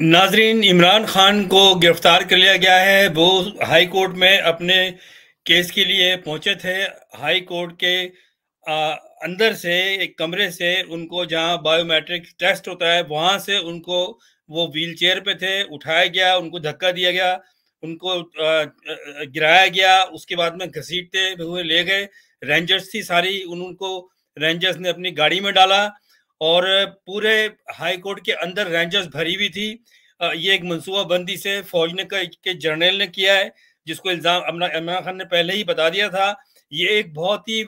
नाजरीन इमरान खान को गिरफ्तार कर लिया गया है वो हाई कोर्ट में अपने केस के लिए पहुंचे थे हाई कोर्ट के आ, अंदर से एक कमरे से उनको जहां बायोमेट्रिक टेस्ट होता है वहां से उनको वो व्हील चेयर पे थे उठाया गया उनको धक्का दिया गया उनको आ, गिराया गया उसके बाद में घसीटते हुए ले गए रेंजर्स थी सारी उनको रेंजर्स ने अपनी गाड़ी में डाला और पूरे हाई कोर्ट के अंदर रेंजर्स भरी हुई थी ये एक मनसूबा बंदी से फौज ने के जर्नल ने किया है जिसको इल्ज़ाम इमरान खान ने पहले ही बता दिया था ये एक बहुत ही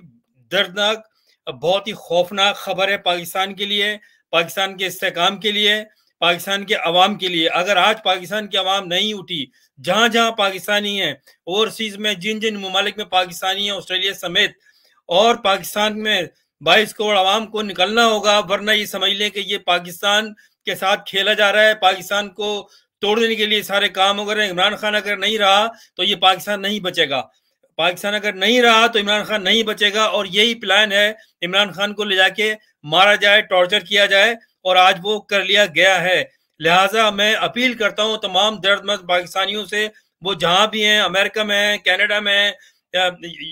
दर्दनाक बहुत ही खौफनाक खबर है पाकिस्तान के लिए पाकिस्तान के इसकाम के लिए पाकिस्तान के अवाम के लिए अगर आज पाकिस्तान की अवाम नहीं उठी जहां जहाँ पाकिस्तानी है ओवरसीज में जिन जिन ममालिक में पाकिस्तानी है ऑस्ट्रेलिया समेत और पाकिस्तान में बाईस करोड़ आवाम को निकलना होगा वरना ये समझ लें कि ये पाकिस्तान के साथ खेला जा रहा है पाकिस्तान को तोड़ देने के लिए सारे काम अगर इमरान खान अगर नहीं रहा तो ये पाकिस्तान नहीं बचेगा पाकिस्तान अगर नहीं रहा तो इमरान खान नहीं बचेगा और यही प्लान है इमरान खान को ले जाके मारा जाए टॉर्चर किया जाए और आज वो कर लिया गया है लिहाजा मैं अपील करता हूँ तमाम दर्दमंद पाकिस्तानियों से वो जहाँ भी हैं अमेरिका में हैं कैनेडा में हैं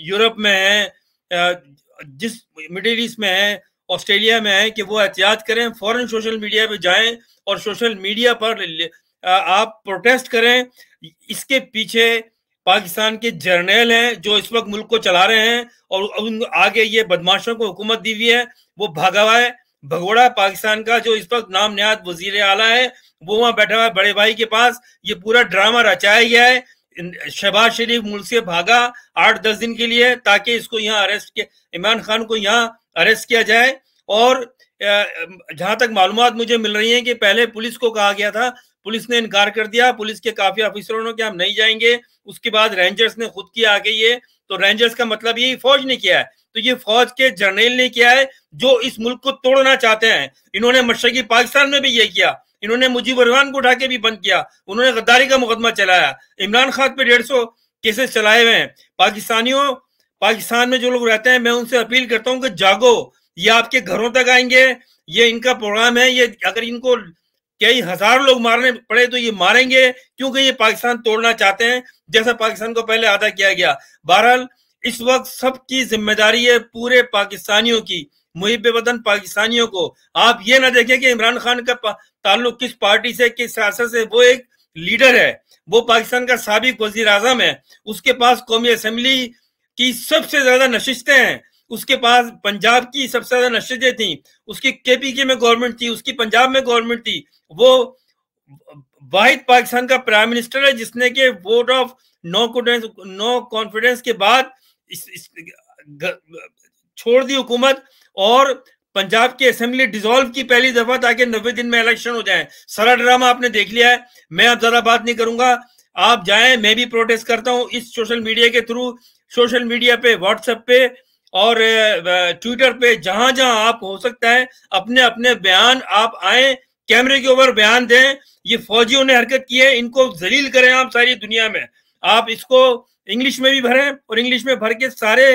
यूरोप में हैं जिस मिडिल ईस्ट में है ऑस्ट्रेलिया में है कि वो एहतियात करें फॉरन सोशल मीडिया पे जाएं और सोशल मीडिया पर आप प्रोटेस्ट करें इसके पीछे पाकिस्तान के जर्नल हैं जो इस वक्त मुल्क को चला रहे हैं और उन आगे ये बदमाशों को हुकूमत दी हुई है वो भागा हुआ है भगोड़ा पाकिस्तान का जो इस वक्त नाम नयाद वजीर आला है वो वहां बैठा हुआ है बड़े भाई के पास ये पूरा ड्रामा रचाया गया है शहबाज शरीफ मुल्क से भागा आठ दस दिन के लिए ताकि इसको यहाँ अरेस्ट किया इमरान खान को यहाँ अरेस्ट किया जाए और जहां तक मालूम मुझे मिल रही है कि पहले पुलिस को कहा गया था पुलिस ने इनकार कर दिया पुलिस के काफी अफिसरों ने कि हम नहीं जाएंगे उसके बाद रेंजर्स ने खुद किया आगे ये तो रेंजर्स का मतलब ये फौज ने किया है तो ये फौज के जर्नेल ने किया है जो इस मुल्क को तोड़ना चाहते हैं इन्होंने मशरकी पाकिस्तान में भी ये किया इन्होंने मुजीब रहमान को उठा के भी बंद किया उन्होंने गद्दारी का मुकदमा चलाया इमरान खान पे डेढ़ सौ केसेस चलाए हुए हैं पाकिस्तानियों पाकिस्तान में जो लोग रहते हैं मैं उनसे अपील करता हूँ कि जागो ये आपके घरों तक आएंगे ये इनका प्रोग्राम है ये अगर इनको कई हजार लोग मारने पड़े तो ये मारेंगे क्योंकि ये पाकिस्तान तोड़ना चाहते हैं जैसा पाकिस्तान को पहले आदा किया गया बहरहाल इस वक्त सबकी जिम्मेदारी है पूरे पाकिस्तानियों की मुहिब वतन पाकिस्तानियों को आप ये ना देखें कि इमरान खान का ताल्लुक किस पार्टी से किस सियासत से वो एक लीडर है वो पाकिस्तान का सबक वजीर आजम है उसके पास कौमी असम्बली की सबसे ज्यादा नशिस्तें हैं उसके पास पंजाब की सबसे ज्यादा नशिस्तें थी उसकी के पी के में गवर्नमेंट थी उसकी पंजाब में गवर्नमेंट थी वो वाहिद पाकिस्तान का प्राइम मिनिस्टर है जिसने के vote of no confidence no confidence के बाद इस, इस, ग, छोड़ दी हुकूमत और पंजाब की असेंबली डिसॉल्व की पहली दफा ताकि नब्बे दिन में इलेक्शन हो जाए सारा ड्रामा आपने देख लिया है मैं अब ज्यादा बात नहीं करूंगा आप जाए मैं भी प्रोटेस्ट करता हूं इस सोशल मीडिया के थ्रू सोशल मीडिया पे व्हाट्सएप पे और ट्विटर पे जहां जहां आप हो सकता है अपने अपने बयान आप आए कैमरे के ऊपर बयान दें ये फौजियों ने हरकत की है इनको जलील करें आप सारी दुनिया में आप इसको इंग्लिश में भी भरें और इंग्लिश में भर के सारे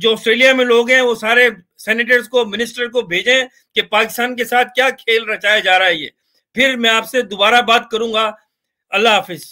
जो ऑस्ट्रेलिया में लोग हैं वो सारे सेनेटर्स को मिनिस्टर को भेजें कि पाकिस्तान के साथ क्या खेल रचाया जा रहा है ये फिर मैं आपसे दोबारा बात करूंगा अल्लाह हाफिज